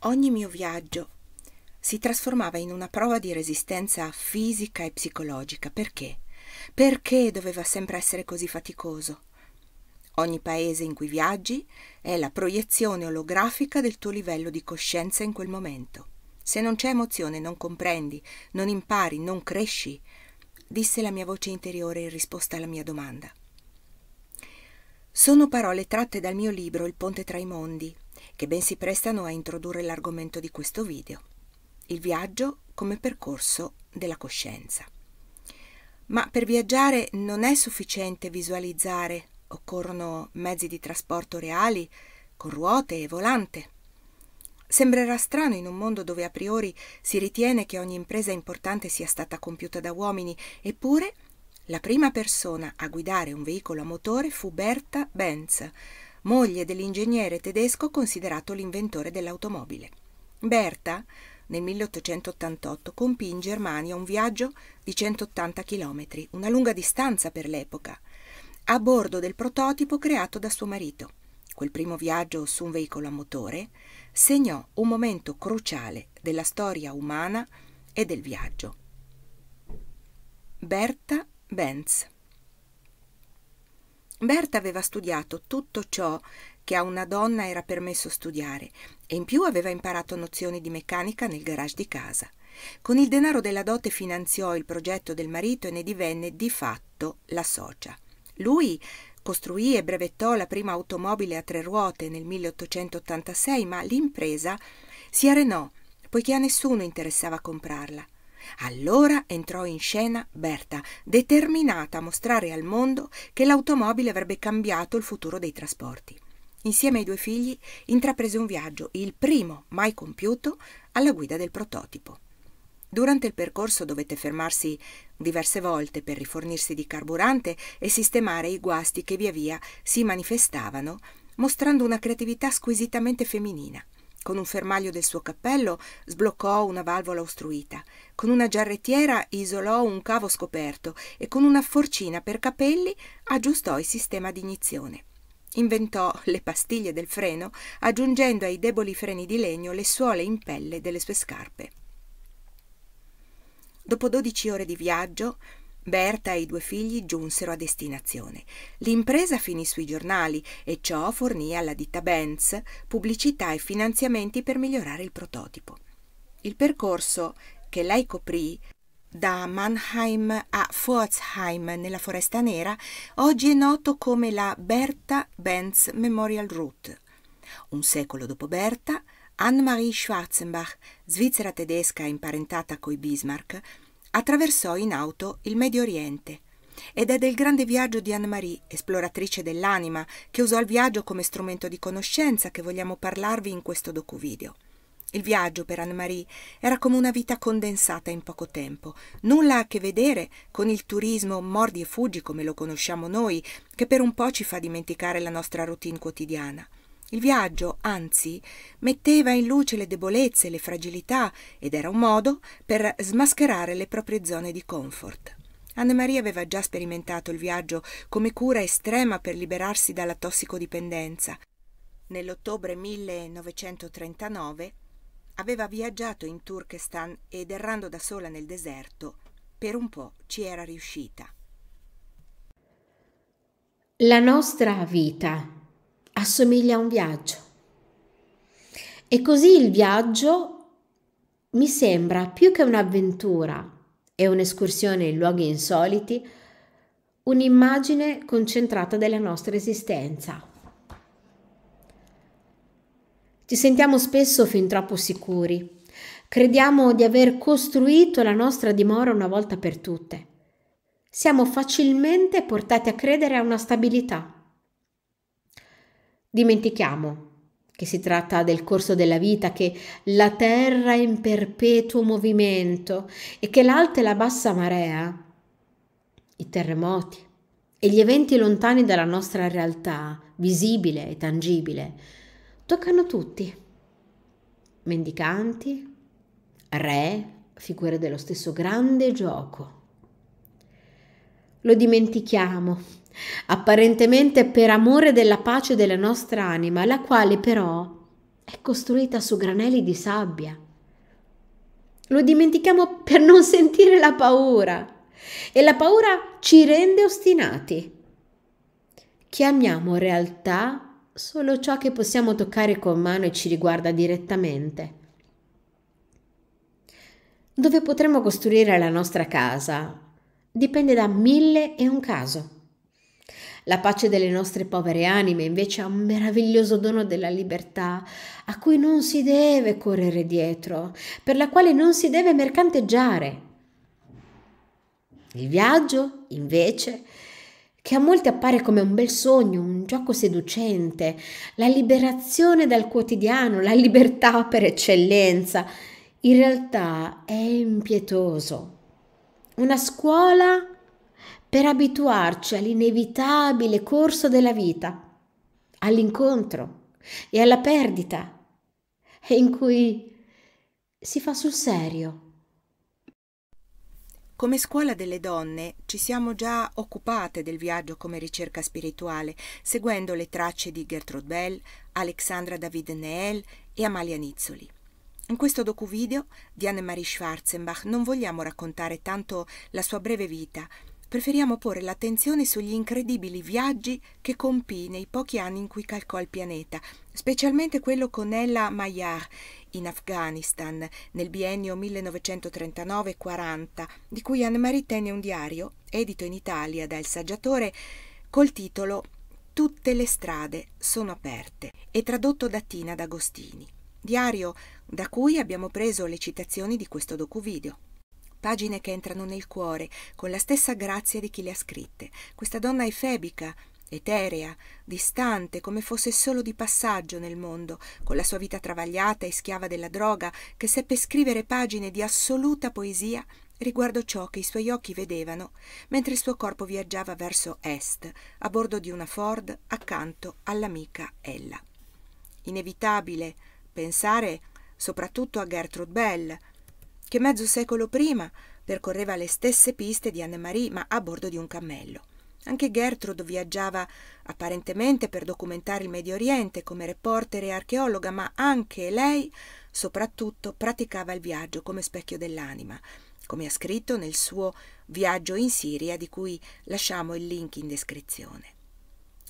Ogni mio viaggio si trasformava in una prova di resistenza fisica e psicologica. Perché? Perché doveva sempre essere così faticoso? Ogni paese in cui viaggi è la proiezione olografica del tuo livello di coscienza in quel momento. Se non c'è emozione non comprendi, non impari, non cresci, disse la mia voce interiore in risposta alla mia domanda. Sono parole tratte dal mio libro Il ponte tra i mondi, che ben si prestano a introdurre l'argomento di questo video, il viaggio come percorso della coscienza. Ma per viaggiare non è sufficiente visualizzare, occorrono mezzi di trasporto reali, con ruote e volante. Sembrerà strano in un mondo dove a priori si ritiene che ogni impresa importante sia stata compiuta da uomini, eppure la prima persona a guidare un veicolo a motore fu Berta Benz, moglie dell'ingegnere tedesco considerato l'inventore dell'automobile. Berta, nel 1888, compì in Germania un viaggio di 180 km, una lunga distanza per l'epoca, a bordo del prototipo creato da suo marito. Quel primo viaggio su un veicolo a motore segnò un momento cruciale della storia umana e del viaggio. Berta Benz Berta aveva studiato tutto ciò che a una donna era permesso studiare e in più aveva imparato nozioni di meccanica nel garage di casa. Con il denaro della dote finanziò il progetto del marito e ne divenne di fatto la socia. Lui costruì e brevettò la prima automobile a tre ruote nel 1886, ma l'impresa si arenò poiché a nessuno interessava comprarla. Allora entrò in scena Berta, determinata a mostrare al mondo che l'automobile avrebbe cambiato il futuro dei trasporti. Insieme ai due figli intraprese un viaggio, il primo mai compiuto, alla guida del prototipo. Durante il percorso dovette fermarsi diverse volte per rifornirsi di carburante e sistemare i guasti che via via si manifestavano, mostrando una creatività squisitamente femminina. Con un fermaglio del suo cappello sbloccò una valvola ostruita, con una giarrettiera isolò un cavo scoperto e con una forcina per capelli aggiustò il sistema di iniezione. Inventò le pastiglie del freno, aggiungendo ai deboli freni di legno le suole in pelle delle sue scarpe. Dopo dodici ore di viaggio, Berta e i due figli giunsero a destinazione. L'impresa finì sui giornali e ciò fornì alla ditta Benz pubblicità e finanziamenti per migliorare il prototipo. Il percorso che lei coprì da Mannheim a Pforzheim nella Foresta Nera oggi è noto come la Berta Benz Memorial Route. Un secolo dopo Berta, Anne-Marie Schwarzenbach, svizzera tedesca imparentata coi Bismarck, Attraversò in auto il Medio Oriente ed è del grande viaggio di Anne-Marie, esploratrice dell'anima, che usò il viaggio come strumento di conoscenza che vogliamo parlarvi in questo docuvideo. Il viaggio per Anne-Marie era come una vita condensata in poco tempo, nulla a che vedere con il turismo mordi e fuggi come lo conosciamo noi, che per un po' ci fa dimenticare la nostra routine quotidiana. Il viaggio, anzi, metteva in luce le debolezze, le fragilità ed era un modo per smascherare le proprie zone di comfort. Annemaria aveva già sperimentato il viaggio come cura estrema per liberarsi dalla tossicodipendenza. Nell'ottobre 1939 aveva viaggiato in Turkestan ed errando da sola nel deserto, per un po' ci era riuscita. La nostra vita assomiglia a un viaggio. E così il viaggio mi sembra più che un'avventura e un'escursione in luoghi insoliti, un'immagine concentrata della nostra esistenza. Ci sentiamo spesso fin troppo sicuri. Crediamo di aver costruito la nostra dimora una volta per tutte. Siamo facilmente portati a credere a una stabilità Dimentichiamo che si tratta del corso della vita, che la terra è in perpetuo movimento e che l'alta e la bassa marea, i terremoti e gli eventi lontani dalla nostra realtà, visibile e tangibile, toccano tutti. Mendicanti, re, figure dello stesso grande gioco. Lo dimentichiamo apparentemente per amore della pace della nostra anima, la quale però è costruita su granelli di sabbia. Lo dimentichiamo per non sentire la paura e la paura ci rende ostinati. Chiamiamo realtà solo ciò che possiamo toccare con mano e ci riguarda direttamente. Dove potremmo costruire la nostra casa dipende da mille e un caso. La pace delle nostre povere anime invece è un meraviglioso dono della libertà a cui non si deve correre dietro, per la quale non si deve mercanteggiare. Il viaggio, invece, che a molti appare come un bel sogno, un gioco seducente, la liberazione dal quotidiano, la libertà per eccellenza, in realtà è impietoso. Una scuola per abituarci all'inevitabile corso della vita, all'incontro e alla perdita, in cui si fa sul serio. Come scuola delle donne ci siamo già occupate del viaggio come ricerca spirituale, seguendo le tracce di Gertrude Bell, Alexandra David Neel e Amalia Nizzoli. In questo docuvideo di Anne-Marie Schwarzenbach non vogliamo raccontare tanto la sua breve vita, preferiamo porre l'attenzione sugli incredibili viaggi che compì nei pochi anni in cui calcò il pianeta, specialmente quello con Ella Mayar in Afghanistan nel biennio 1939-40, di cui Anne-Marie tenne un diario, edito in Italia dal saggiatore, col titolo Tutte le strade sono aperte e tradotto da Tina D'Agostini, diario da cui abbiamo preso le citazioni di questo docuvideo pagine che entrano nel cuore, con la stessa grazia di chi le ha scritte. Questa donna è febica, eterea, distante, come fosse solo di passaggio nel mondo, con la sua vita travagliata e schiava della droga, che seppe scrivere pagine di assoluta poesia riguardo ciò che i suoi occhi vedevano, mentre il suo corpo viaggiava verso est, a bordo di una Ford accanto all'amica Ella. Inevitabile pensare soprattutto a Gertrude Bell, che mezzo secolo prima percorreva le stesse piste di Anne-Marie, ma a bordo di un cammello. Anche Gertrude viaggiava apparentemente per documentare il Medio Oriente come reporter e archeologa, ma anche lei, soprattutto, praticava il viaggio come specchio dell'anima, come ha scritto nel suo Viaggio in Siria, di cui lasciamo il link in descrizione.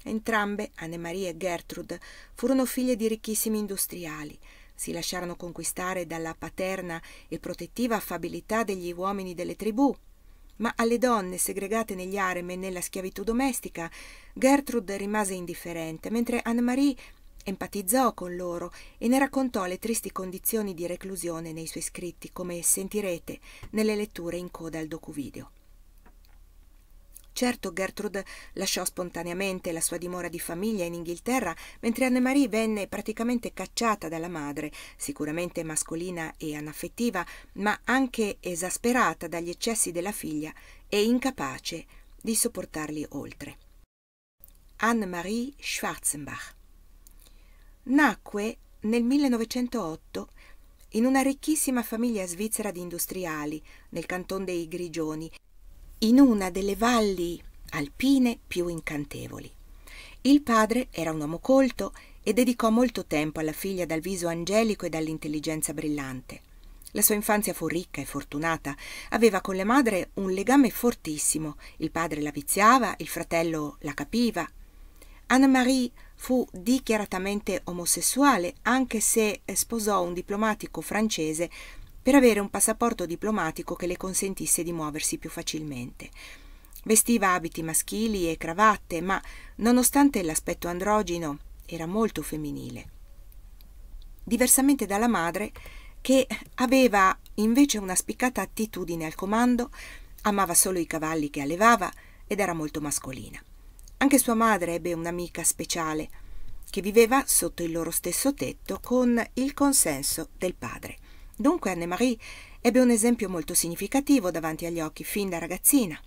Entrambe, Anne-Marie e Gertrude, furono figlie di ricchissimi industriali, si lasciarono conquistare dalla paterna e protettiva affabilità degli uomini delle tribù, ma alle donne segregate negli harem e nella schiavitù domestica Gertrude rimase indifferente, mentre Anne-Marie empatizzò con loro e ne raccontò le tristi condizioni di reclusione nei suoi scritti, come sentirete nelle letture in coda al docuvideo. Certo, Gertrude lasciò spontaneamente la sua dimora di famiglia in Inghilterra, mentre Anne-Marie venne praticamente cacciata dalla madre, sicuramente mascolina e anaffettiva, ma anche esasperata dagli eccessi della figlia e incapace di sopportarli oltre. Anne-Marie Schwarzenbach Nacque nel 1908 in una ricchissima famiglia svizzera di industriali nel canton dei Grigioni in una delle valli alpine più incantevoli. Il padre era un uomo colto e dedicò molto tempo alla figlia dal viso angelico e dall'intelligenza brillante. La sua infanzia fu ricca e fortunata, aveva con la madre un legame fortissimo, il padre la viziava, il fratello la capiva. Anne-Marie fu dichiaratamente omosessuale, anche se sposò un diplomatico francese per avere un passaporto diplomatico che le consentisse di muoversi più facilmente. Vestiva abiti maschili e cravatte, ma nonostante l'aspetto androgino era molto femminile. Diversamente dalla madre, che aveva invece una spiccata attitudine al comando, amava solo i cavalli che allevava ed era molto mascolina. Anche sua madre ebbe un'amica speciale, che viveva sotto il loro stesso tetto con il consenso del padre. Dunque Anne-Marie ebbe un esempio molto significativo davanti agli occhi fin da ragazzina.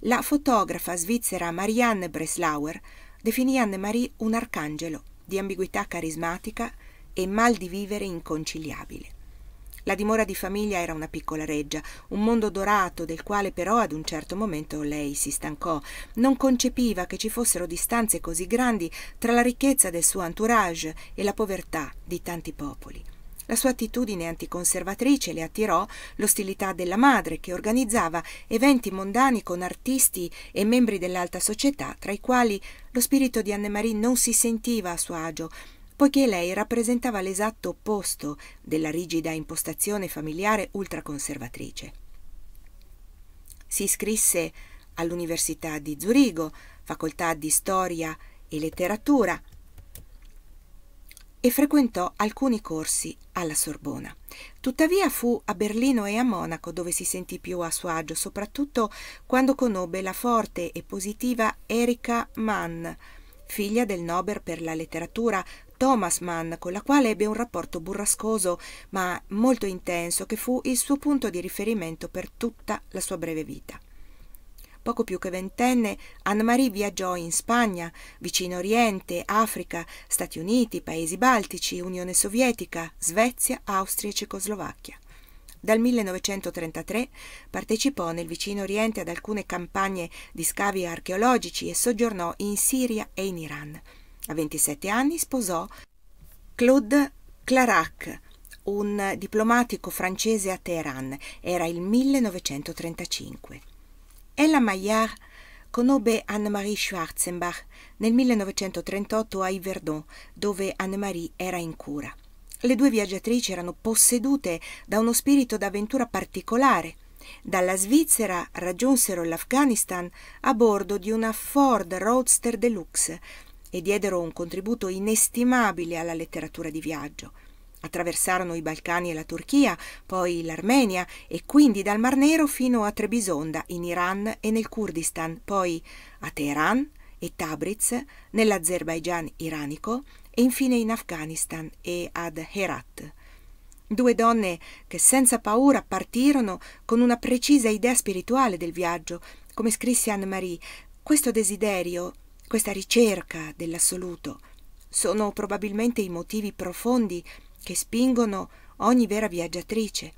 La fotografa svizzera Marianne Breslauer definì Anne-Marie un arcangelo di ambiguità carismatica e mal di vivere inconciliabile. La dimora di famiglia era una piccola reggia, un mondo dorato del quale però ad un certo momento lei si stancò. Non concepiva che ci fossero distanze così grandi tra la ricchezza del suo entourage e la povertà di tanti popoli. La sua attitudine anticonservatrice le attirò l'ostilità della madre, che organizzava eventi mondani con artisti e membri dell'alta società, tra i quali lo spirito di Anne-Marie non si sentiva a suo agio, poiché lei rappresentava l'esatto opposto della rigida impostazione familiare ultraconservatrice. Si iscrisse all'Università di Zurigo, facoltà di storia e letteratura, e frequentò alcuni corsi alla Sorbona. Tuttavia fu a Berlino e a Monaco dove si sentì più a suo agio, soprattutto quando conobbe la forte e positiva Erika Mann, figlia del Nobel per la letteratura Thomas Mann, con la quale ebbe un rapporto burrascoso ma molto intenso che fu il suo punto di riferimento per tutta la sua breve vita poco più che ventenne, Anne-Marie viaggiò in Spagna, vicino Oriente, Africa, Stati Uniti, Paesi Baltici, Unione Sovietica, Svezia, Austria e Cecoslovacchia. Dal 1933 partecipò nel vicino Oriente ad alcune campagne di scavi archeologici e soggiornò in Siria e in Iran. A 27 anni sposò Claude Clarac, un diplomatico francese a Teheran. Era il 1935. Ella Maillard conobbe Anne-Marie Schwarzenbach nel 1938 a Yverdon, dove Anne-Marie era in cura. Le due viaggiatrici erano possedute da uno spirito d'avventura particolare. Dalla Svizzera raggiunsero l'Afghanistan a bordo di una Ford Roadster Deluxe e diedero un contributo inestimabile alla letteratura di viaggio. Attraversarono i Balcani e la Turchia, poi l'Armenia e quindi dal Mar Nero fino a Trebisonda in Iran e nel Kurdistan, poi a Teheran e Tabriz nell'Azerbaigian iranico e infine in Afghanistan e ad Herat. Due donne che senza paura partirono con una precisa idea spirituale del viaggio, come scrisse Anne-Marie, questo desiderio, questa ricerca dell'assoluto, sono probabilmente i motivi profondi che spingono ogni vera viaggiatrice.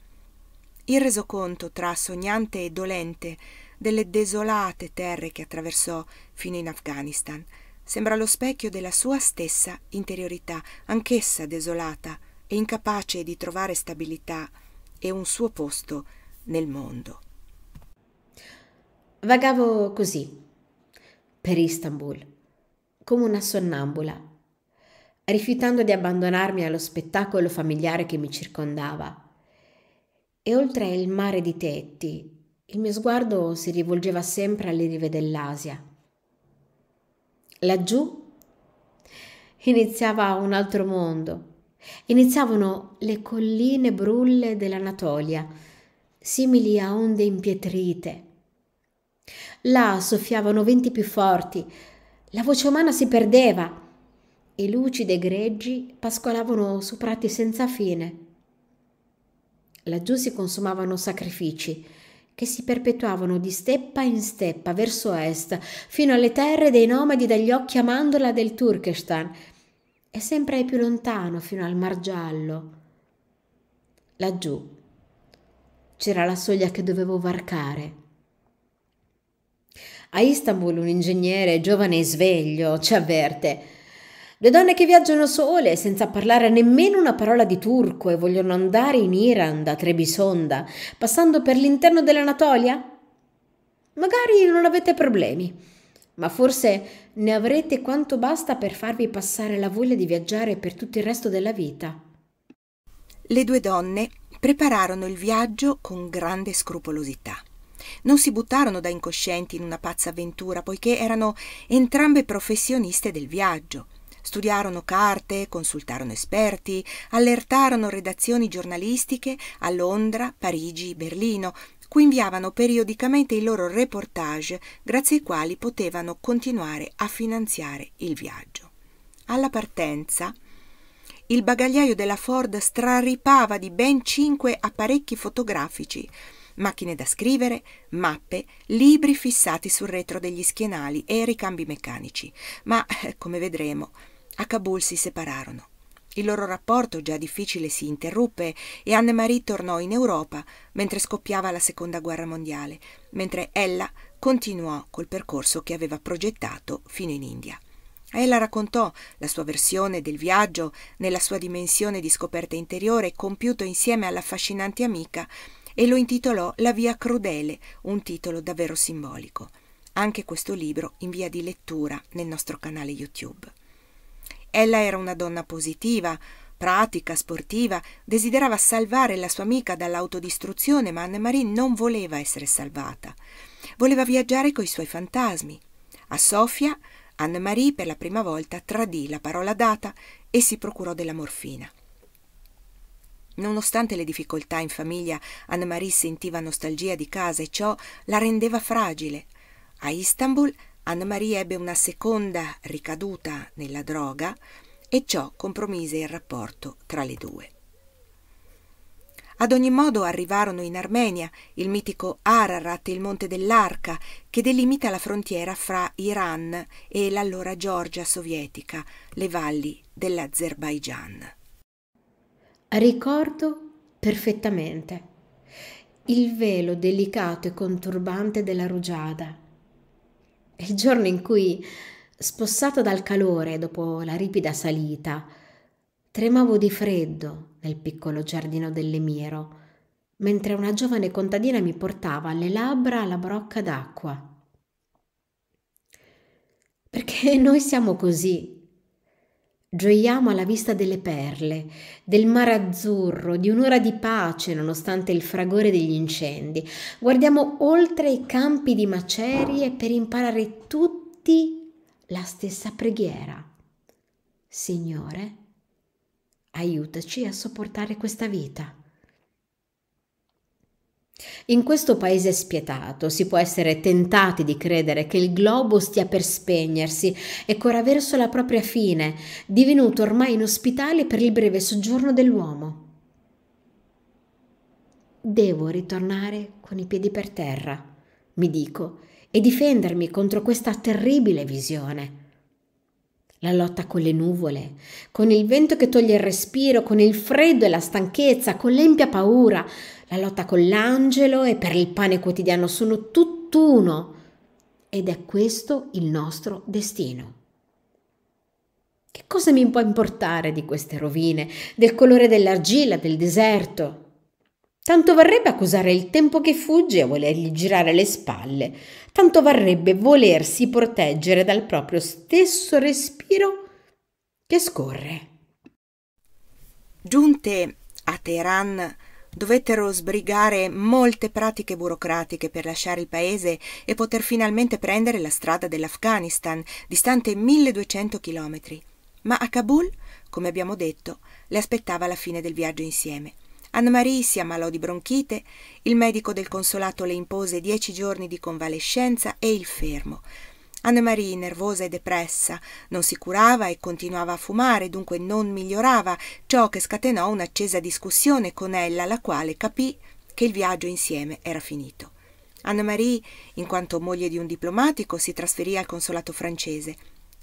Il resoconto tra sognante e dolente delle desolate terre che attraversò fino in Afghanistan sembra lo specchio della sua stessa interiorità, anch'essa desolata e incapace di trovare stabilità e un suo posto nel mondo. Vagavo così, per Istanbul, come una sonnambula rifiutando di abbandonarmi allo spettacolo familiare che mi circondava. E oltre il mare di tetti, il mio sguardo si rivolgeva sempre alle rive dell'Asia. Laggiù iniziava un altro mondo. Iniziavano le colline brulle dell'Anatolia, simili a onde impietrite. Là soffiavano venti più forti, la voce umana si perdeva e lucide greggi pascolavano su prati senza fine. Laggiù si consumavano sacrifici che si perpetuavano di steppa in steppa verso est fino alle terre dei nomadi dagli occhi a mandorla del Turkestan e sempre più lontano fino al Mar Giallo. Laggiù c'era la soglia che dovevo varcare. A Istanbul un ingegnere giovane e sveglio ci avverte le donne che viaggiano sole, senza parlare nemmeno una parola di turco e vogliono andare in Iran da Trebisonda, passando per l'interno dell'Anatolia? Magari non avete problemi, ma forse ne avrete quanto basta per farvi passare la voglia di viaggiare per tutto il resto della vita. Le due donne prepararono il viaggio con grande scrupolosità. Non si buttarono da incoscienti in una pazza avventura, poiché erano entrambe professioniste del viaggio Studiarono carte, consultarono esperti, allertarono redazioni giornalistiche a Londra, Parigi, Berlino, cui inviavano periodicamente i loro reportage grazie ai quali potevano continuare a finanziare il viaggio. Alla partenza, il bagagliaio della Ford straripava di ben cinque apparecchi fotografici, macchine da scrivere, mappe, libri fissati sul retro degli schienali e ricambi meccanici. Ma, eh, come vedremo, a Kabul si separarono. Il loro rapporto, già difficile, si interruppe e Anne-Marie tornò in Europa mentre scoppiava la Seconda Guerra Mondiale, mentre ella continuò col percorso che aveva progettato fino in India. Ella raccontò la sua versione del viaggio nella sua dimensione di scoperta interiore compiuto insieme all'affascinante amica e lo intitolò La via crudele, un titolo davvero simbolico. Anche questo libro in via di lettura nel nostro canale YouTube. Ella era una donna positiva, pratica, sportiva, desiderava salvare la sua amica dall'autodistruzione, ma Anne-Marie non voleva essere salvata. Voleva viaggiare coi suoi fantasmi. A Sofia, Anne-Marie per la prima volta tradì la parola data e si procurò della morfina. Nonostante le difficoltà in famiglia, Anne-Marie sentiva nostalgia di casa e ciò la rendeva fragile. A Istanbul Anna Maria ebbe una seconda ricaduta nella droga e ciò compromise il rapporto tra le due. Ad ogni modo arrivarono in Armenia il mitico Ararat, il monte dell'Arca, che delimita la frontiera fra Iran e l'allora Georgia sovietica, le valli dell'Azerbaigian. Ricordo perfettamente il velo delicato e conturbante della rugiada, il giorno in cui, spossato dal calore dopo la ripida salita, tremavo di freddo nel piccolo giardino dell'Emiro, mentre una giovane contadina mi portava alle labbra la brocca d'acqua. Perché noi siamo così, Gioiamo alla vista delle perle, del mare azzurro, di un'ora di pace nonostante il fragore degli incendi. Guardiamo oltre i campi di macerie per imparare tutti la stessa preghiera. Signore, aiutaci a sopportare questa vita. In questo paese spietato si può essere tentati di credere che il globo stia per spegnersi e corra verso la propria fine, divenuto ormai inospitale per il breve soggiorno dell'uomo. Devo ritornare con i piedi per terra, mi dico, e difendermi contro questa terribile visione la lotta con le nuvole, con il vento che toglie il respiro, con il freddo e la stanchezza, con l'empia paura, la lotta con l'angelo e per il pane quotidiano sono tutt'uno ed è questo il nostro destino. Che cosa mi può importare di queste rovine, del colore dell'argilla, del deserto? Tanto varrebbe accusare il tempo che fugge a volergli girare le spalle, tanto varrebbe volersi proteggere dal proprio stesso respiro che scorre. Giunte a Teheran dovettero sbrigare molte pratiche burocratiche per lasciare il paese e poter finalmente prendere la strada dell'Afghanistan, distante 1200 chilometri. Ma a Kabul, come abbiamo detto, le aspettava la fine del viaggio insieme. Anne-Marie si ammalò di bronchite, il medico del consolato le impose dieci giorni di convalescenza e il fermo. Anne-Marie, nervosa e depressa, non si curava e continuava a fumare, dunque non migliorava, ciò che scatenò un'accesa discussione con ella, la quale capì che il viaggio insieme era finito. Anne-Marie, in quanto moglie di un diplomatico, si trasferì al consolato francese.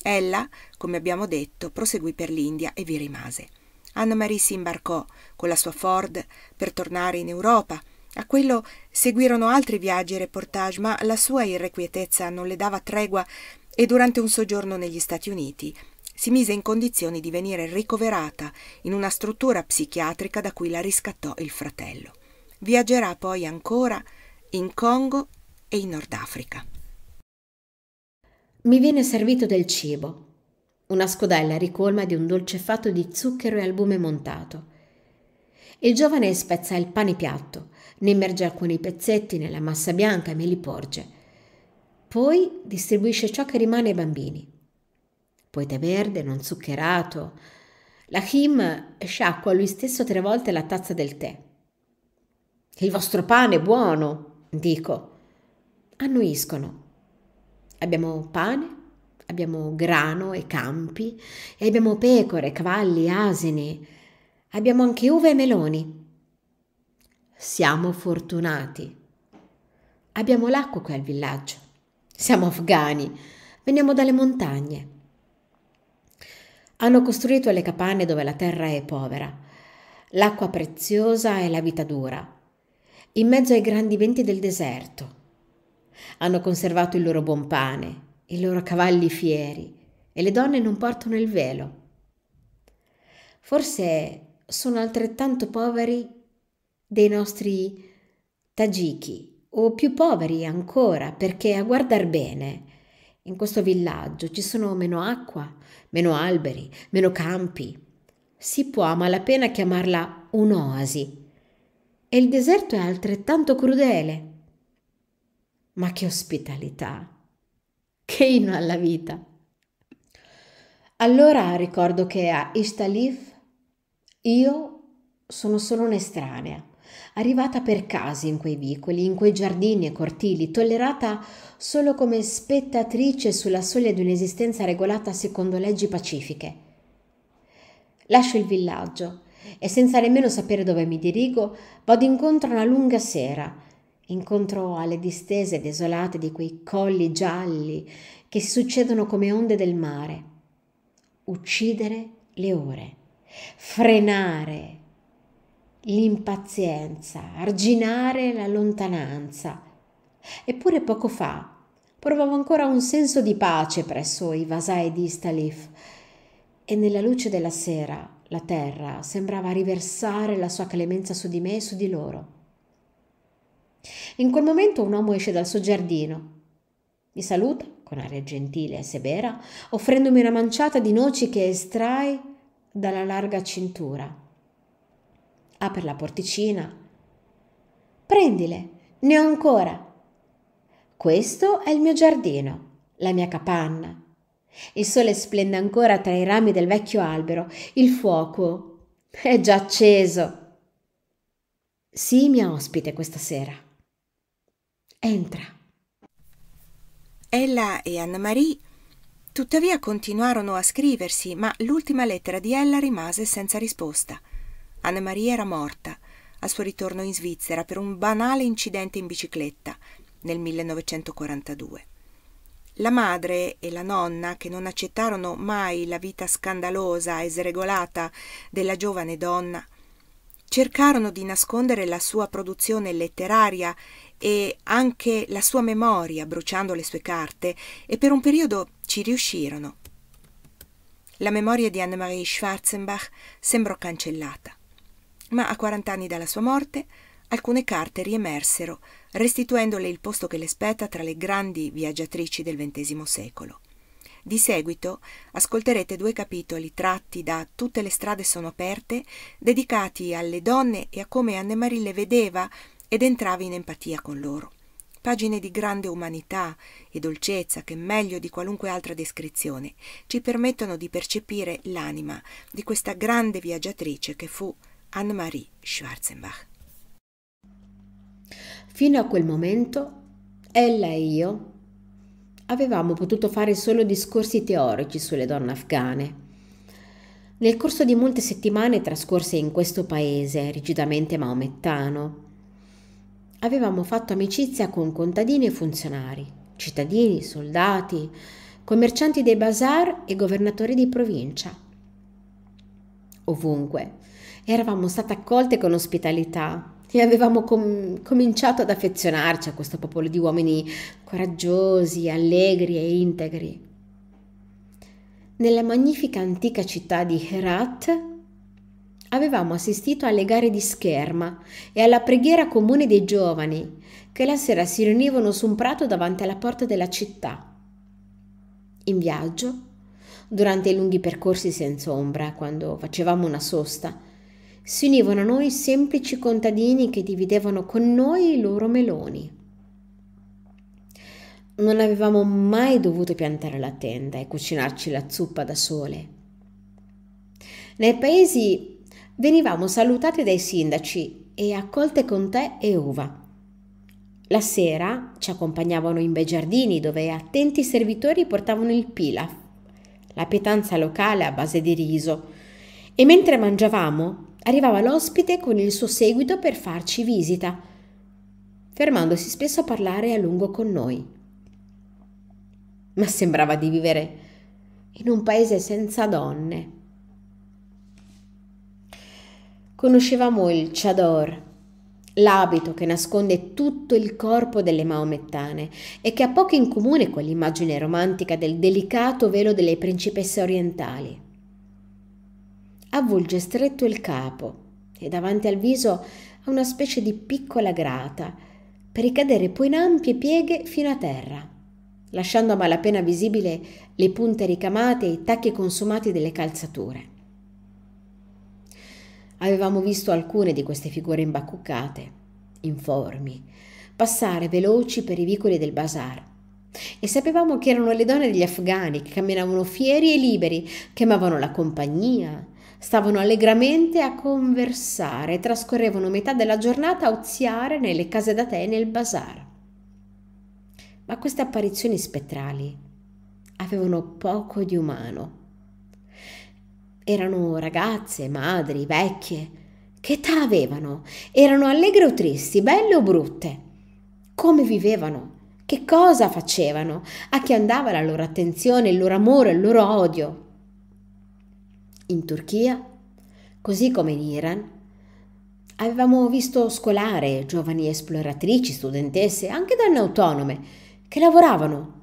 Ella, come abbiamo detto, proseguì per l'India e vi rimase. Anne-Marie si imbarcò con la sua Ford per tornare in Europa, a quello seguirono altri viaggi e reportage, ma la sua irrequietezza non le dava tregua e durante un soggiorno negli Stati Uniti si mise in condizioni di venire ricoverata in una struttura psichiatrica da cui la riscattò il fratello. Viaggerà poi ancora in Congo e in Nord Africa. Mi viene servito del cibo, una scodella ricolma di un dolce fatto di zucchero e albume montato. Il giovane spezza il pane piatto, ne immerge alcuni pezzetti nella massa bianca e me li porge. Poi distribuisce ciò che rimane ai bambini. tè verde, non zuccherato. L'Achim sciacqua lui stesso tre volte la tazza del tè. Il vostro pane è buono, dico. Annuiscono. Abbiamo pane, abbiamo grano e campi, e abbiamo pecore, cavalli, asini. Abbiamo anche uve e meloni. Siamo fortunati. Abbiamo l'acqua qui al villaggio. Siamo afghani. Veniamo dalle montagne. Hanno costruito le capanne dove la terra è povera. L'acqua preziosa e la vita dura. In mezzo ai grandi venti del deserto. Hanno conservato il loro buon pane, i loro cavalli fieri e le donne non portano il velo. Forse sono altrettanto poveri dei nostri tagiki o più poveri ancora perché a guardar bene in questo villaggio ci sono meno acqua, meno alberi, meno campi. Si può a malapena chiamarla un'oasi. E il deserto è altrettanto crudele. Ma che ospitalità! Che inno alla vita! Allora ricordo che a Ishtalif io sono solo un'estranea, arrivata per caso in quei vicoli, in quei giardini e cortili, tollerata solo come spettatrice sulla soglia di un'esistenza regolata secondo leggi pacifiche. Lascio il villaggio e senza nemmeno sapere dove mi dirigo, vado incontro a una lunga sera, incontro alle distese desolate di quei colli gialli che si succedono come onde del mare. Uccidere le ore frenare l'impazienza, arginare la lontananza. Eppure poco fa provavo ancora un senso di pace presso i vasai di Istalif e nella luce della sera la terra sembrava riversare la sua clemenza su di me e su di loro. In quel momento un uomo esce dal suo giardino, mi saluta con aria gentile e severa, offrendomi una manciata di noci che estrae dalla larga cintura. Apre la porticina. Prendile, ne ho ancora. Questo è il mio giardino, la mia capanna. Il sole splende ancora tra i rami del vecchio albero, il fuoco è già acceso. Sii mia ospite questa sera. Entra. Ella e Anna Marie Tuttavia continuarono a scriversi, ma l'ultima lettera di ella rimase senza risposta. Anna Maria era morta al suo ritorno in Svizzera per un banale incidente in bicicletta nel 1942. La madre e la nonna, che non accettarono mai la vita scandalosa e sregolata della giovane donna, cercarono di nascondere la sua produzione letteraria e anche la sua memoria bruciando le sue carte e per un periodo ci riuscirono. La memoria di Anne-Marie Schwarzenbach sembrò cancellata, ma a 40 anni dalla sua morte alcune carte riemersero, restituendole il posto che le spetta tra le grandi viaggiatrici del XX secolo. Di seguito ascolterete due capitoli tratti da Tutte le strade sono aperte, dedicati alle donne e a come Anne-Marie le vedeva ed entrava in empatia con loro pagine di grande umanità e dolcezza che meglio di qualunque altra descrizione ci permettono di percepire l'anima di questa grande viaggiatrice che fu Anne-Marie Schwarzenbach. Fino a quel momento, ella e io avevamo potuto fare solo discorsi teorici sulle donne afghane. Nel corso di molte settimane trascorse in questo paese rigidamente maomettano, avevamo fatto amicizia con contadini e funzionari, cittadini, soldati, commercianti dei bazar e governatori di provincia. Ovunque eravamo state accolte con ospitalità e avevamo com- cominciato ad affezionarci a questo popolo di uomini coraggiosi, allegri e integri. Nella magnifica antica città di Herat avevamo assistito alle gare di scherma e alla preghiera comune dei giovani, che la sera si riunivano su un prato davanti alla porta della città. In viaggio, durante i lunghi percorsi senza ombra, quando facevamo una sosta, si univano a noi semplici contadini che dividevano con noi i loro meloni. Non avevamo mai dovuto piantare la tenda e cucinarci la zuppa da sole. Nei paesi venivamo salutate dai sindaci e accolte con tè e uva. La sera ci accompagnavano in bei giardini dove attenti servitori portavano il pilaf, la pietanza locale a base di riso, e mentre mangiavamo arrivava l'ospite con il suo seguito per farci visita, fermandosi spesso a parlare a lungo con noi. Ma sembrava di vivere in un paese senza donne conoscevamo il chador, l'abito che nasconde tutto il corpo delle maomettane e che ha poco in comune con l'immagine romantica del delicato velo delle principesse orientali. Avvolge stretto il capo e davanti al viso ha una specie di piccola grata per ricadere poi in ampie pieghe fino a terra, lasciando a malapena visibile le punte ricamate e i tacchi consumati delle calzature. Avevamo visto alcune di queste figure imbacuccate, informi, passare veloci per i vicoli del bazar. E sapevamo che erano le donne degli afghani che camminavano fieri e liberi, che amavano la compagnia, stavano allegramente a conversare e trascorrevano metà della giornata a oziare nelle case da te e nel bazar. Ma queste apparizioni spettrali avevano poco di umano erano ragazze, madri, vecchie. Che età avevano? Erano allegre o tristi, belle o brutte? Come vivevano? Che cosa facevano? A chi andava la loro attenzione, il loro amore, il loro odio? In Turchia, così come in Iran, avevamo visto scolare giovani esploratrici, studentesse, anche donne autonome, che lavoravano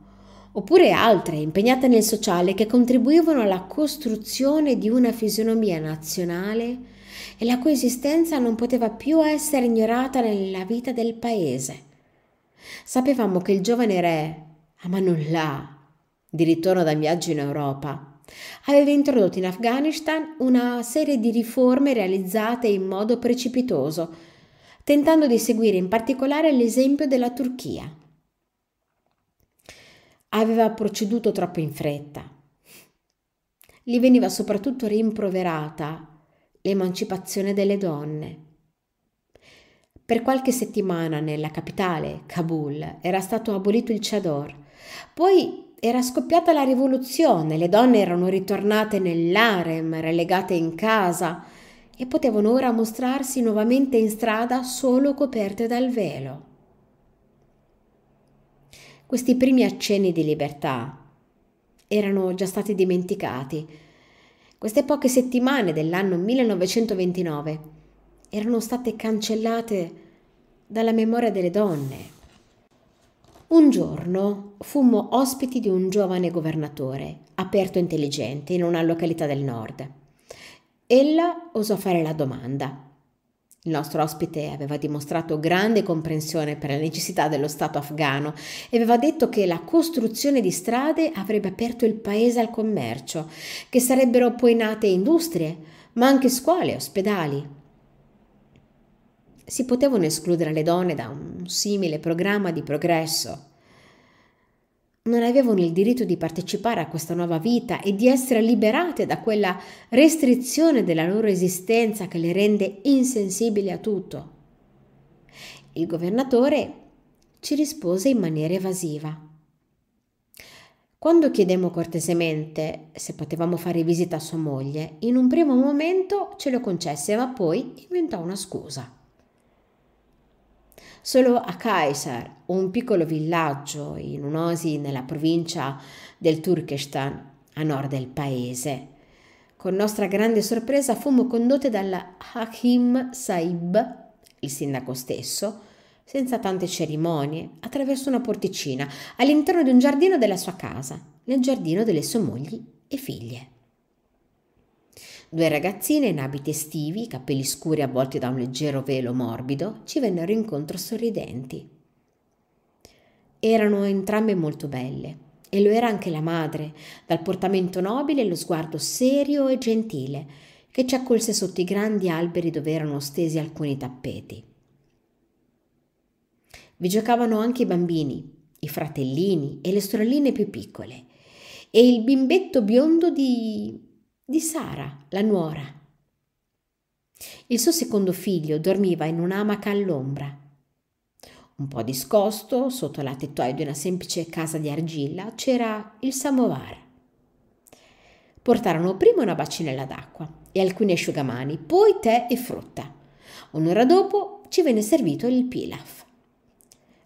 oppure altre impegnate nel sociale che contribuivano alla costruzione di una fisionomia nazionale e la cui esistenza non poteva più essere ignorata nella vita del paese. Sapevamo che il giovane re, Amanullah, di ritorno da un viaggio in Europa, aveva introdotto in Afghanistan una serie di riforme realizzate in modo precipitoso, tentando di seguire in particolare l'esempio della Turchia aveva proceduto troppo in fretta. Gli veniva soprattutto rimproverata l'emancipazione delle donne. Per qualche settimana nella capitale, Kabul, era stato abolito il chador. Poi era scoppiata la rivoluzione, le donne erano ritornate nell'arem, relegate in casa e potevano ora mostrarsi nuovamente in strada solo coperte dal velo questi primi accenni di libertà erano già stati dimenticati. Queste poche settimane dell'anno 1929 erano state cancellate dalla memoria delle donne. Un giorno fummo ospiti di un giovane governatore, aperto e intelligente, in una località del nord. Ella osò fare la domanda. Il nostro ospite aveva dimostrato grande comprensione per le necessità dello Stato afghano e aveva detto che la costruzione di strade avrebbe aperto il paese al commercio, che sarebbero poi nate industrie, ma anche scuole, e ospedali. Si potevano escludere le donne da un simile programma di progresso non avevano il diritto di partecipare a questa nuova vita e di essere liberate da quella restrizione della loro esistenza che le rende insensibili a tutto. Il governatore ci rispose in maniera evasiva. Quando chiedemmo cortesemente se potevamo fare visita a sua moglie, in un primo momento ce lo concesse, ma poi inventò una scusa. Solo a Kaysar, un piccolo villaggio in un'osi nella provincia del Turkestan, a nord del paese. Con nostra grande sorpresa fummo condotte dal Hakim Saib, il sindaco stesso, senza tante cerimonie, attraverso una porticina, all'interno di un giardino della sua casa, nel giardino delle sue mogli e figlie. Due ragazzine in abiti estivi, capelli scuri avvolti da un leggero velo morbido, ci vennero incontro sorridenti. Erano entrambe molto belle e lo era anche la madre, dal portamento nobile e lo sguardo serio e gentile, che ci accolse sotto i grandi alberi dove erano stesi alcuni tappeti. Vi giocavano anche i bambini, i fratellini e le sorelline più piccole, e il bimbetto biondo di di Sara, la nuora. Il suo secondo figlio dormiva in un'amaca all'ombra. Un po' discosto, sotto la tettoia di una semplice casa di argilla, c'era il samovar. Portarono prima una bacinella d'acqua e alcuni asciugamani, poi tè e frutta. Un'ora dopo ci venne servito il pilaf.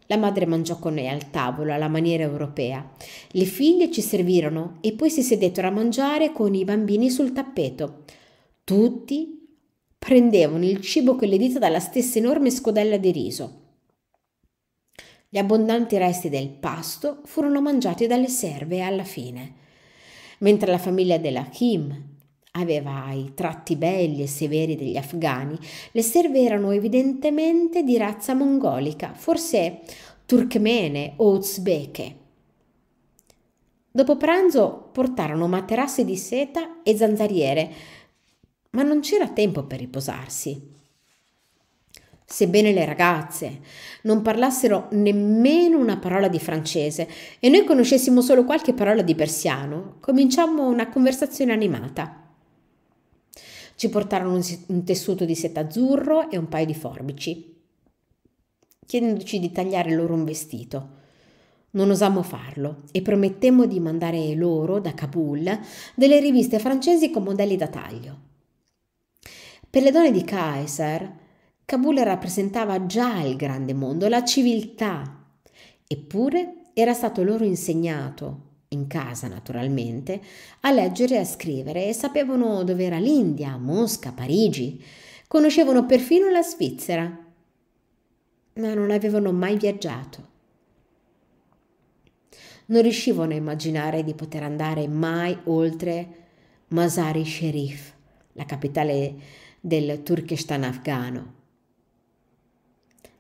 La madre mangiò con noi al tavolo alla maniera europea. Le figlie ci servirono e poi si sedettero a mangiare con i bambini sul tappeto. Tutti prendevano il cibo con le dita dalla stessa enorme scodella di riso. Gli abbondanti resti del pasto furono mangiati dalle serve alla fine, mentre la famiglia della Kim aveva i tratti belli e severi degli afghani, le serve erano evidentemente di razza mongolica, forse turkmene o uzbeke. Dopo pranzo portarono materasse di seta e zanzariere, ma non c'era tempo per riposarsi. Sebbene le ragazze non parlassero nemmeno una parola di francese e noi conoscessimo solo qualche parola di persiano, cominciammo una conversazione animata. Ci portarono un, un tessuto di seta azzurro e un paio di forbici, chiedendoci di tagliare loro un vestito. Non osammo farlo e promettemmo di mandare loro da Kabul delle riviste francesi con modelli da taglio. Per le donne di Kaiser, Kabul rappresentava già il grande mondo, la civiltà. Eppure era stato loro insegnato in casa naturalmente, a leggere e a scrivere e sapevano dove era l'India, Mosca, Parigi, conoscevano perfino la Svizzera, ma non avevano mai viaggiato. Non riuscivano a immaginare di poter andare mai oltre Masari Sherif, la capitale del Turkestan afghano.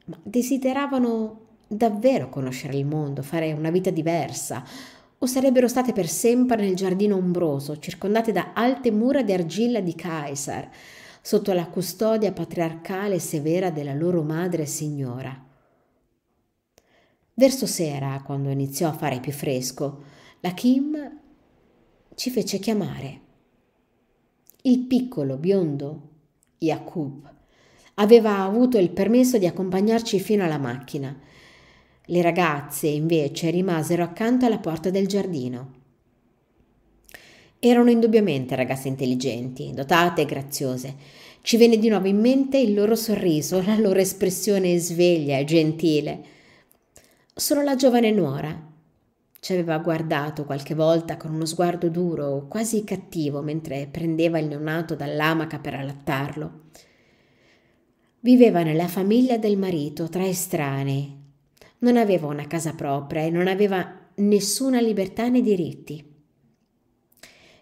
Ma desideravano davvero conoscere il mondo, fare una vita diversa, o sarebbero state per sempre nel giardino ombroso, circondate da alte mura di argilla di Caesar, sotto la custodia patriarcale e severa della loro madre signora. Verso sera, quando iniziò a fare più fresco, la Kim ci fece chiamare. Il piccolo biondo Yakub aveva avuto il permesso di accompagnarci fino alla macchina le ragazze invece rimasero accanto alla porta del giardino. Erano indubbiamente ragazze intelligenti, dotate e graziose. Ci venne di nuovo in mente il loro sorriso, la loro espressione sveglia e gentile. Solo la giovane nuora ci aveva guardato qualche volta con uno sguardo duro, quasi cattivo, mentre prendeva il neonato dall'amaca per allattarlo. Viveva nella famiglia del marito, tra estranei, non aveva una casa propria e non aveva nessuna libertà né diritti.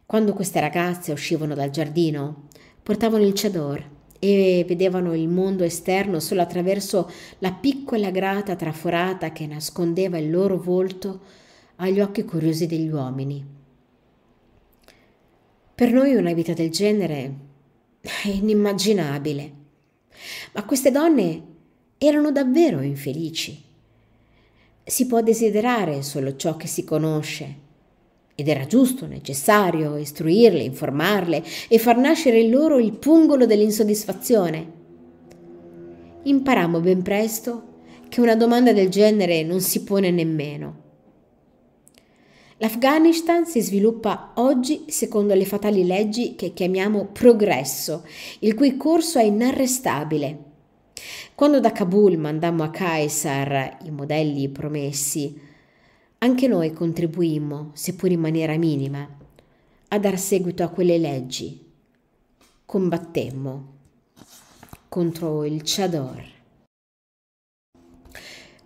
Quando queste ragazze uscivano dal giardino, portavano il chador e vedevano il mondo esterno solo attraverso la piccola grata traforata che nascondeva il loro volto agli occhi curiosi degli uomini. Per noi una vita del genere è inimmaginabile, ma queste donne erano davvero infelici si può desiderare solo ciò che si conosce. Ed era giusto, necessario istruirle, informarle e far nascere in loro il pungolo dell'insoddisfazione. Imparammo ben presto che una domanda del genere non si pone nemmeno. L'Afghanistan si sviluppa oggi secondo le fatali leggi che chiamiamo progresso, il cui corso è inarrestabile quando da Kabul mandammo a Caesar i modelli promessi, anche noi contribuimmo, seppur in maniera minima, a dar seguito a quelle leggi. Combattemmo contro il Chador.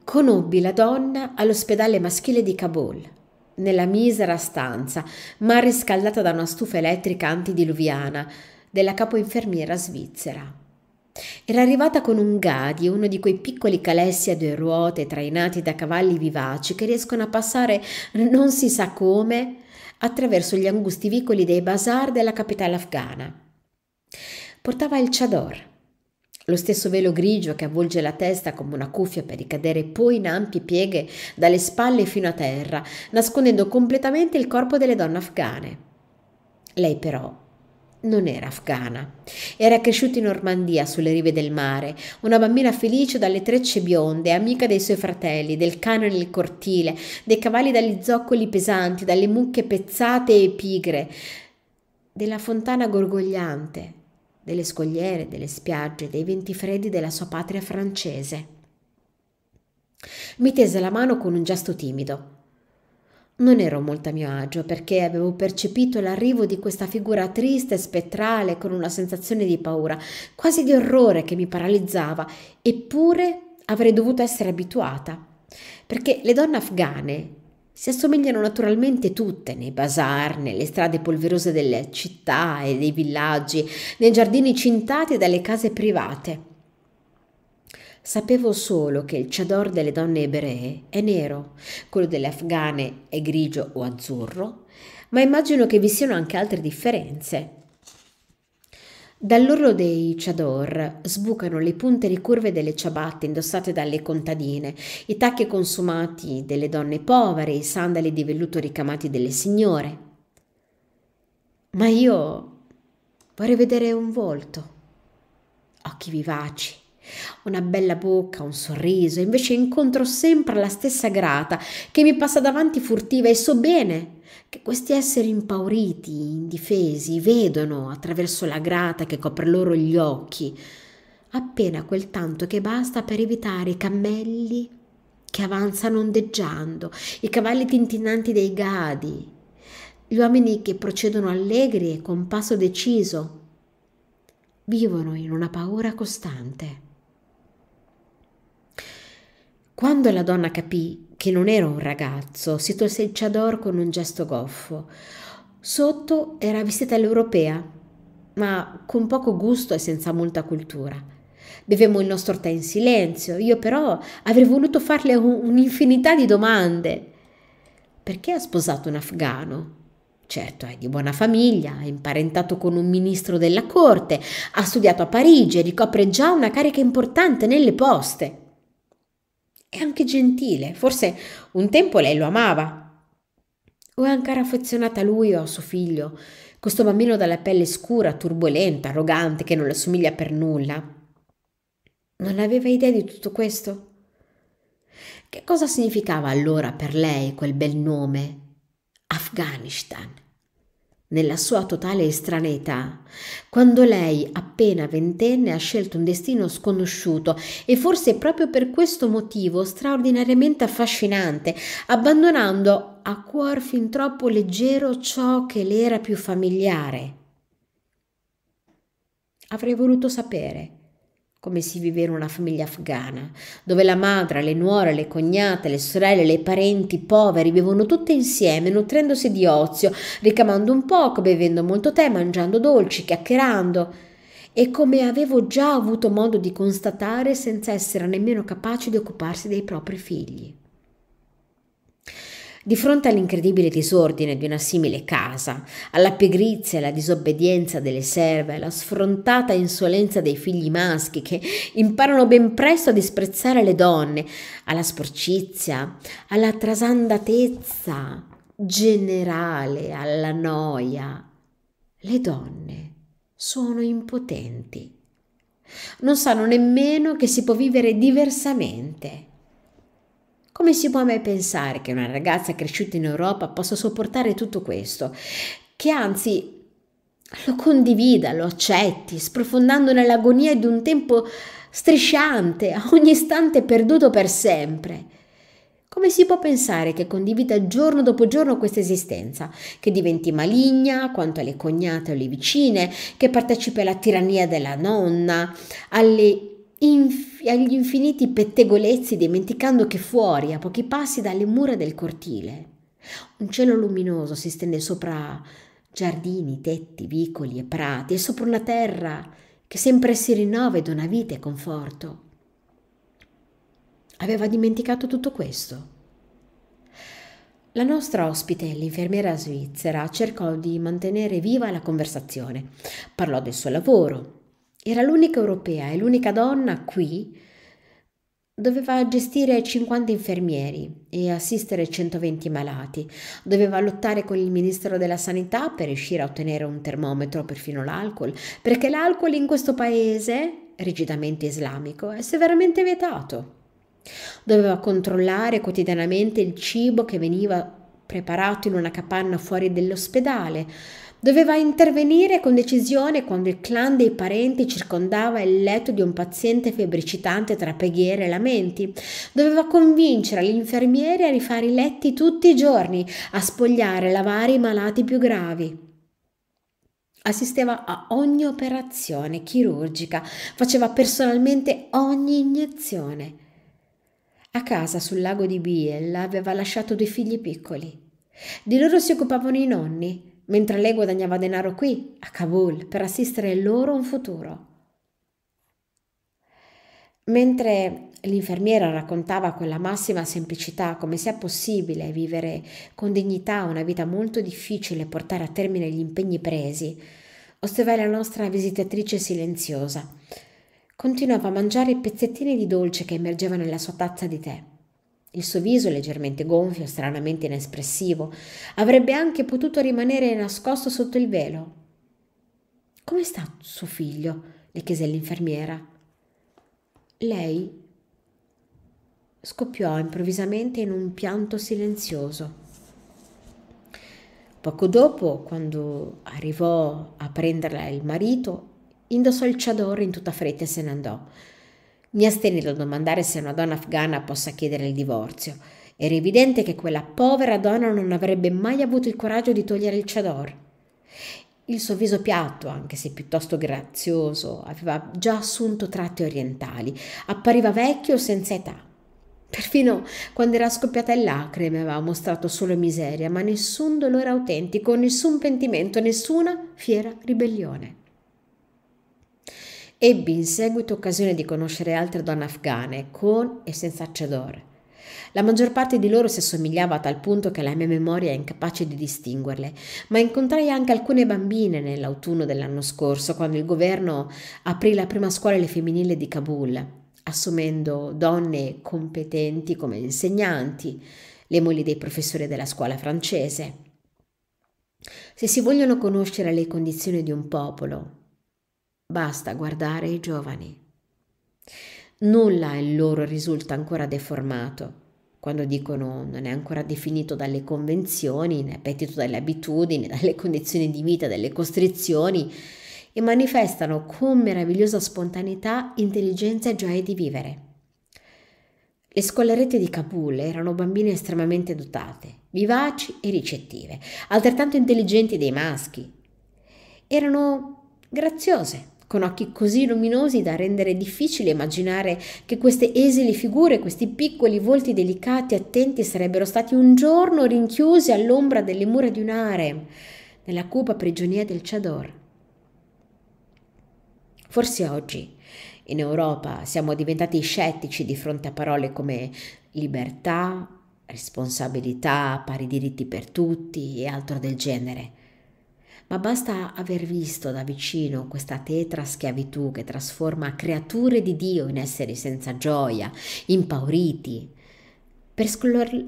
Conobbi la donna all'ospedale maschile di Kabul, nella misera stanza, ma riscaldata da una stufa elettrica antidiluviana della capo infermiera svizzera. Era arrivata con un gadi, uno di quei piccoli calessi a due ruote trainati da cavalli vivaci che riescono a passare non si sa come attraverso gli angusti vicoli dei bazar della capitale afghana. Portava il chador, lo stesso velo grigio che avvolge la testa come una cuffia per ricadere poi in ampie pieghe dalle spalle fino a terra, nascondendo completamente il corpo delle donne afghane. Lei però non era afghana. Era cresciuta in Normandia, sulle rive del mare, una bambina felice dalle trecce bionde, amica dei suoi fratelli, del cane nel cortile, dei cavalli dagli zoccoli pesanti, dalle mucche pezzate e pigre, della fontana gorgogliante, delle scogliere, delle spiagge, dei venti freddi della sua patria francese. Mi tese la mano con un gesto timido. Non ero molto a mio agio perché avevo percepito l'arrivo di questa figura triste e spettrale con una sensazione di paura, quasi di orrore che mi paralizzava, eppure avrei dovuto essere abituata. Perché le donne afghane si assomigliano naturalmente tutte nei bazar, nelle strade polverose delle città e dei villaggi, nei giardini cintati dalle case private. Sapevo solo che il chador delle donne ebree è nero, quello delle afghane è grigio o azzurro, ma immagino che vi siano anche altre differenze. Dall'orlo dei chador sbucano le punte ricurve delle ciabatte indossate dalle contadine, i tacchi consumati delle donne povere, i sandali di velluto ricamati delle signore. Ma io vorrei vedere un volto, occhi vivaci, una bella bocca, un sorriso, invece incontro sempre la stessa grata che mi passa davanti furtiva e so bene che questi esseri impauriti, indifesi, vedono attraverso la grata che copre loro gli occhi, appena quel tanto che basta per evitare i cammelli che avanzano ondeggiando, i cavalli tintinnanti dei gadi, gli uomini che procedono allegri e con passo deciso, vivono in una paura costante. Quando la donna capì che non era un ragazzo, si tolse il ciador con un gesto goffo. Sotto era vestita all'europea, ma con poco gusto e senza molta cultura. Bevemmo il nostro tè in silenzio, io però avrei voluto farle un'infinità di domande. Perché ha sposato un afgano? Certo, è di buona famiglia, è imparentato con un ministro della corte, ha studiato a Parigi e ricopre già una carica importante nelle poste e anche gentile, forse un tempo lei lo amava. O è ancora affezionata a lui o a suo figlio, questo bambino dalla pelle scura, turbolenta, arrogante, che non le assomiglia per nulla. Non aveva idea di tutto questo? Che cosa significava allora per lei quel bel nome? Afghanistan nella sua totale estraneità, quando lei, appena ventenne, ha scelto un destino sconosciuto e forse proprio per questo motivo straordinariamente affascinante, abbandonando a cuor fin troppo leggero ciò che le era più familiare. Avrei voluto sapere come si vive in una famiglia afghana, dove la madre, le nuore, le cognate, le sorelle, le parenti poveri vivono tutte insieme, nutrendosi di ozio, ricamando un poco, bevendo molto tè, mangiando dolci, chiacchierando. E come avevo già avuto modo di constatare senza essere nemmeno capaci di occuparsi dei propri figli. Di fronte all'incredibile disordine di una simile casa, alla pigrizia e alla disobbedienza delle serve, alla sfrontata insolenza dei figli maschi che imparano ben presto a disprezzare le donne, alla sporcizia, alla trasandatezza generale, alla noia, le donne sono impotenti. Non sanno nemmeno che si può vivere diversamente come si può mai pensare che una ragazza cresciuta in Europa possa sopportare tutto questo? Che anzi lo condivida, lo accetti, sprofondando nell'agonia di un tempo strisciante, a ogni istante perduto per sempre. Come si può pensare che condivida giorno dopo giorno questa esistenza, che diventi maligna quanto alle cognate o alle vicine, che partecipi alla tirannia della nonna, alle agli infiniti pettegolezzi, dimenticando che fuori, a pochi passi dalle mura del cortile, un cielo luminoso si stende sopra giardini, tetti, vicoli e prati, e sopra una terra che sempre si rinnova e dona vita e conforto. Aveva dimenticato tutto questo. La nostra ospite, l'infermiera svizzera, cercò di mantenere viva la conversazione. Parlò del suo lavoro, era l'unica europea e l'unica donna qui. Doveva gestire 50 infermieri e assistere 120 malati. Doveva lottare con il ministro della sanità per riuscire a ottenere un termometro, perfino l'alcol, perché l'alcol in questo paese, rigidamente islamico, è severamente vietato. Doveva controllare quotidianamente il cibo che veniva preparato in una capanna fuori dell'ospedale Doveva intervenire con decisione quando il clan dei parenti circondava il letto di un paziente febbricitante tra preghiere e lamenti. Doveva convincere gli infermieri a rifare i letti tutti i giorni, a spogliare e lavare i malati più gravi. Assisteva a ogni operazione chirurgica, faceva personalmente ogni iniezione. A casa sul lago di Biella aveva lasciato due figli piccoli. Di loro si occupavano i nonni mentre lei guadagnava denaro qui, a Kabul, per assistere loro a un futuro. Mentre l'infermiera raccontava con la massima semplicità come sia possibile vivere con dignità una vita molto difficile e portare a termine gli impegni presi, osservai la nostra visitatrice silenziosa. Continuava a mangiare i pezzettini di dolce che emergeva nella sua tazza di tè. Il suo viso, leggermente gonfio, stranamente inespressivo, avrebbe anche potuto rimanere nascosto sotto il velo. Come sta suo figlio? le chiese l'infermiera. Lei scoppiò improvvisamente in un pianto silenzioso. Poco dopo, quando arrivò a prenderla il marito, indossò il ciador in tutta fretta e se ne andò. Mi astenni dal domandare se una donna afghana possa chiedere il divorzio. Era evidente che quella povera donna non avrebbe mai avuto il coraggio di togliere il chador. Il suo viso piatto, anche se piuttosto grazioso, aveva già assunto tratti orientali, appariva vecchio senza età. Perfino quando era scoppiata in lacrime aveva mostrato solo miseria, ma nessun dolore autentico, nessun pentimento, nessuna fiera ribellione. Ebbi in seguito occasione di conoscere altre donne afghane, con e senza chador. La maggior parte di loro si assomigliava a tal punto che la mia memoria è incapace di distinguerle, ma incontrai anche alcune bambine nell'autunno dell'anno scorso, quando il governo aprì la prima scuola femminile di Kabul, assumendo donne competenti come insegnanti, le mogli dei professori della scuola francese. Se si vogliono conoscere le condizioni di un popolo, basta guardare i giovani. Nulla in loro risulta ancora deformato. Quando dicono non è ancora definito dalle convenzioni, né appetito dalle abitudini, dalle condizioni di vita, dalle costrizioni, e manifestano con meravigliosa spontaneità intelligenza e gioia di vivere. Le scolarette di Kabul erano bambine estremamente dotate, vivaci e ricettive, altrettanto intelligenti dei maschi. Erano graziose, con occhi così luminosi da rendere difficile immaginare che queste esili figure, questi piccoli volti delicati e attenti sarebbero stati un giorno rinchiusi all'ombra delle mura di un harem, nella cupa prigionia del Chador. Forse oggi, in Europa, siamo diventati scettici di fronte a parole come libertà, responsabilità, pari diritti per tutti e altro del genere ma basta aver visto da vicino questa tetra schiavitù che trasforma creature di Dio in esseri senza gioia, impauriti, per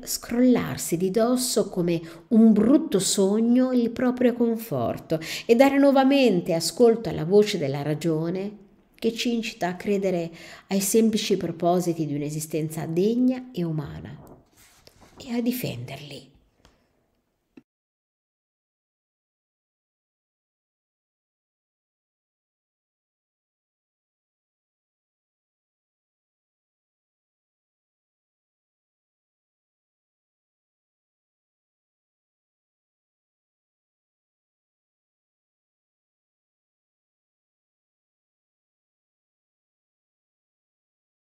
scrollarsi di dosso come un brutto sogno il proprio conforto e dare nuovamente ascolto alla voce della ragione che ci incita a credere ai semplici propositi di un'esistenza degna e umana e a difenderli.